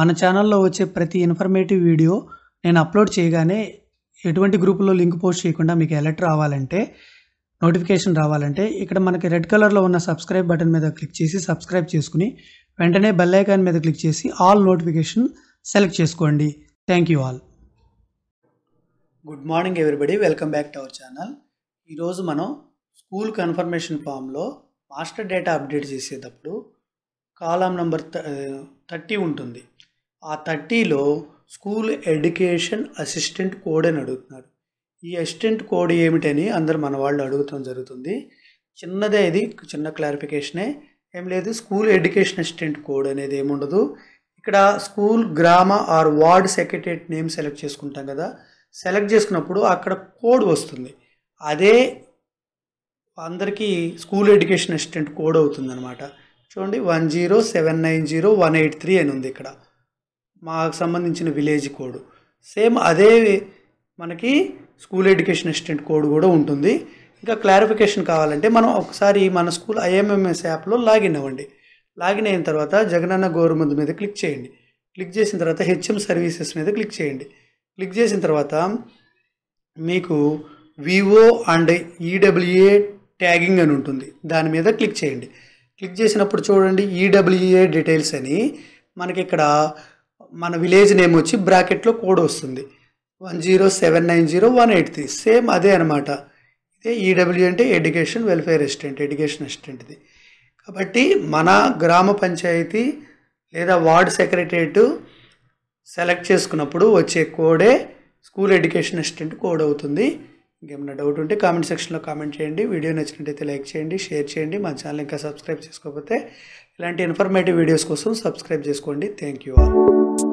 మన ఛానల్లో వచ్చే ప్రతి ఇన్ఫర్మేటివ్ వీడియో నేను అప్లోడ్ చేయగానే ఎటువంటి గ్రూపులో లింక్ పోస్ట్ చేయకుండా మీకు ఎలర్ట్ రావాలంటే నోటిఫికేషన్ రావాలంటే ఇక్కడ మనకి రెడ్ కలర్లో ఉన్న సబ్స్క్రైబ్ బటన్ మీద క్లిక్ చేసి సబ్స్క్రైబ్ చేసుకుని వెంటనే బెల్ ఐకాన్ మీద క్లిక్ చేసి ఆల్ నోటిఫికేషన్ సెలెక్ట్ చేసుకోండి thank you all good morning everybody welcome back to our channel ఈరోజు మనం స్కూల్ కన్ఫర్మేషన్ ఫామ్లో మాస్టర్ డేటా అప్డేట్ చేసేటప్పుడు కాలం నెంబర్ థర్టీ ఉంటుంది ఆ థర్టీలో స్కూల్ ఎడ్యుకేషన్ అసిస్టెంట్ కోడ్ అని అడుగుతున్నారు ఈ అసిస్టెంట్ కోడ్ ఏమిటని అందరు మన వాళ్ళు అడుగుతాం జరుగుతుంది చిన్నదే ఇది చిన్న క్లారిఫికేషనే ఏం లేదు స్కూల్ ఎడ్యుకేషన్ అసిస్టెంట్ కోడ్ అనేది ఏముండదు ఇక్కడ స్కూల్ గ్రామ or ward secretariat name select చేసుకుంటాం కదా సెలెక్ట్ చేసుకున్నప్పుడు అక్కడ కోడ్ వస్తుంది అదే అందరికీ స్కూల్ ఎడ్యుకేషన్ అసిస్టెంట్ కోడ్ అవుతుంది అనమాట చూడండి one zero seven nine zero one eight three అని ఉంది ఇక్కడ మాకు సంబంధించిన విలేజ్ కోడ్ సేమ్ అదే మనకి స్కూల్ ఎడ్యుకేషన్ అసిస్టెంట్ కోడ్ కూడా ఉంటుంది ఇంకా క్లారిఫికేషన్ కావాలంటే మనం ఒకసారి మన స్కూల్ ఐఎంఎంఎస్ యాప్లో లాగిన్ అవ్వండి లాగిన్ అయిన తర్వాత జగనన్న గవర్నమెంట్ మీద క్లిక్ చేయండి క్లిక్ చేసిన తర్వాత హెచ్ఎం సర్వీసెస్ మీద క్లిక్ చేయండి క్లిక్ చేసిన తర్వాత మీకు వివో అండ్ ఈడబ్ల్యూఏ ట్యాగింగ్ అని ఉంటుంది దాని మీద క్లిక్ చేయండి క్లిక్ చేసినప్పుడు చూడండి ఈడబ్ల్యూఏ డీటెయిల్స్ అని మనకి ఇక్కడ మన విలేజ్ నేమ్ వచ్చి బ్రాకెట్లో కోడ్ వస్తుంది one zero seven nine zero one eight three same అదే అనమాట ఇదే ఈడబ్ల్యూ అంటే ఎడ్యుకేషన్ వెల్ఫేర్ అసిస్టెంట్ ఎడ్యుకేషన్ అసిస్టెంట్ది ఇది కాబట్టి మన గ్రామ పంచాయతీ లేదా వార్డ్ సెక్రటరియట్ సెలెక్ట్ చేసుకున్నప్పుడు వచ్చే కోడే స్కూల్ ఎడ్యుకేషన్ అసిస్టెంట్ కోడ్ అవుతుంది ఇంకేమైనా డౌట్ ఉంటే కామెంట్ సెక్షన్లో కామెంట్ చేయండి వీడియో నచ్చినట్టయితే లైక్ చేయండి షేర్ చేయండి మా ఛానల్ ఇంకా సబ్స్క్రైబ్ చేసుకోకపోతే ఇలాంటి ఇన్ఫర్మేటివ్ వీడియోస్ కోసం సబ్స్క్రైబ్ చేసుకోండి థ్యాంక్ యూ ఆల్